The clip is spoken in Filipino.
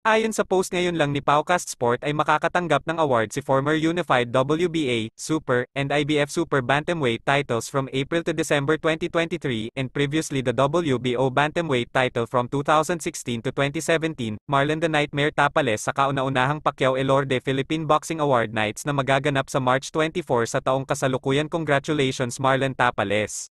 Ayon sa post ngayon lang ni Paucast Sport ay makakatanggap ng award si former Unified WBA, Super, and IBF Super Bantamweight titles from April to December 2023 and previously the WBO Bantamweight title from 2016 to 2017, Marlon the Nightmare Tapales sa kauna-unahang Pacquiao Elorde Philippine Boxing Award Nights na magaganap sa March 24 sa taong kasalukuyan. Congratulations Marlon Tapales!